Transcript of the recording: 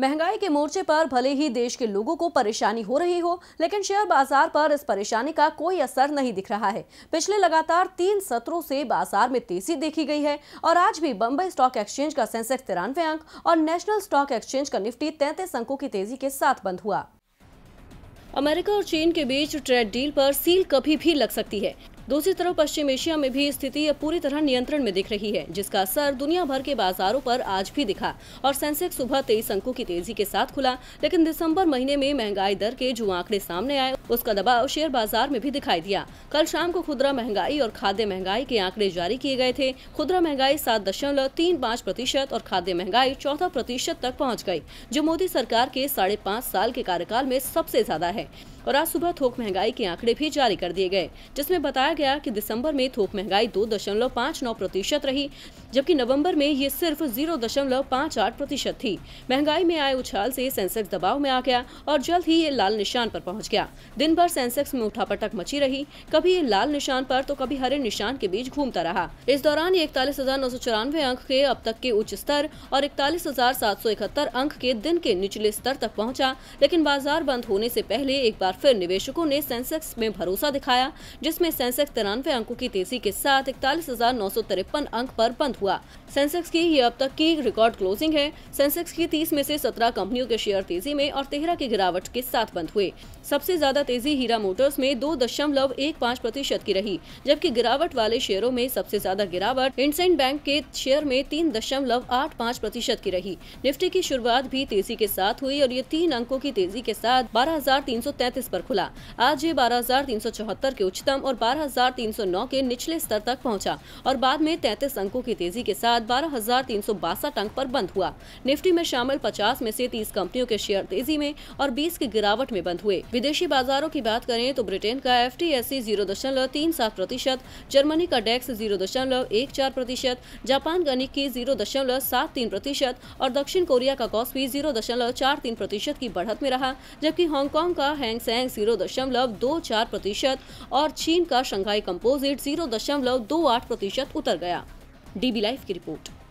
महंगाई के मोर्चे पर भले ही देश के लोगों को परेशानी हो रही हो लेकिन शेयर बाजार पर इस परेशानी का कोई असर नहीं दिख रहा है पिछले लगातार तीन सत्रों से बाजार में तेजी देखी गई है और आज भी बम्बई स्टॉक एक्सचेंज का सेंसेक्स तिरानवे अंक और नेशनल स्टॉक एक्सचेंज का निफ्टी तैतीस अंकों की तेजी के साथ बंद हुआ अमेरिका और चीन के बीच ट्रेड डील पर सील कभी भी लग सकती है दूसरी तरफ पश्चिम एशिया में भी स्थिति पूरी तरह नियंत्रण में दिख रही है जिसका असर दुनिया भर के बाजारों पर आज भी दिखा और सेंसेक्स सुबह तेईस अंकों की तेजी के साथ खुला लेकिन दिसंबर महीने में महंगाई दर के जो आंकड़े सामने आए उसका दबाव शेयर बाजार में भी दिखाई दिया कल शाम को खुदरा महंगाई और खाद्य महंगाई के आंकड़े जारी किए गए थे खुदरा महंगाई सात दशमलव तीन पाँच प्रतिशत और खाद्य महंगाई चौदह प्रतिशत तक पहुँच गयी जो मोदी सरकार के साढ़े पाँच साल के कार्यकाल में सबसे ज्यादा है और आज सुबह थोक महंगाई के आंकड़े भी जारी कर दिए गए जिसमें बताया गया कि दिसंबर में थोक महंगाई दो दशमलव पाँच नौ प्रतिशत रही जबकि नवंबर में ये सिर्फ जीरो दशमलव पाँच आठ प्रतिशत थी महंगाई में आए उछाल से सेंसेक्स दबाव में आ गया और जल्द ही ये लाल निशान पर पहुंच गया दिन भर सेंसेक्स में उठापटक मची रही कभी ये लाल निशान पर तो कभी हरे निशान के बीच घूमता रहा इस दौरान ये इकतालीस हजार नौ सौ चौरानवे अंक के अब तक के उच्च स्तर और इकतालीस हजार सात सौ इकहत्तर अंक के दिन के निचले स्तर तक पहुँचा लेकिन बाजार बंद होने से पहले एक बार फिर निवेशकों ने सेंसेक्स में भरोसा दिखाया जिसमें सेंसेक्स तिरानवे अंकों की तेजी के साथ इकतालीस अंक पर बंद हुआ सेंसेक्स की ये अब तक की रिकॉर्ड क्लोजिंग है सेंसेक्स की तीस में से सत्रह कंपनियों के शेयर तेजी में और तेहरा की गिरावट के साथ बंद हुए सबसे ज्यादा तेजी हीरा मोटर्स में दो दशमलव एक पाँच प्रतिशत की रही जबकि गिरावट वाले शेयरों में सबसे ज्यादा गिरावट इंडसइंड बैंक के शेयर में तीन दशमलव आठ पाँच प्रतिशत की रही निफ्टी की शुरुआत भी तेजी के साथ हुई और ये तीन अंकों की तेजी के साथ बारह हजार तीन सौ तैतीस पर खुला आज ये 12,374 के उच्चतम और 12,309 के निचले स्तर तक पहुंचा और बाद में 33 अंकों की तेजी के साथ बारह अंक पर बंद हुआ निफ्टी में शामिल 50 में से 30 कंपनियों के शेयर तेजी में और 20 की गिरावट में बंद हुए विदेशी बाजारों की बात करें तो ब्रिटेन का एफ टी एस प्रतिशत जर्मनी का डेक्स जीरो प्रतिशत जापान का निक्की जीरो प्रतिशत और दक्षिण कोरिया का कॉस्पी जीरो प्रतिशत की बढ़त में रहा जबकि हांगकांग का हैंग हैंग जीरो दशमलव दो चार प्रतिशत और चीन का शंघाई कंपोजिट जीरो दशमलव दो आठ प्रतिशत उतर गया डीबी लाइफ की रिपोर्ट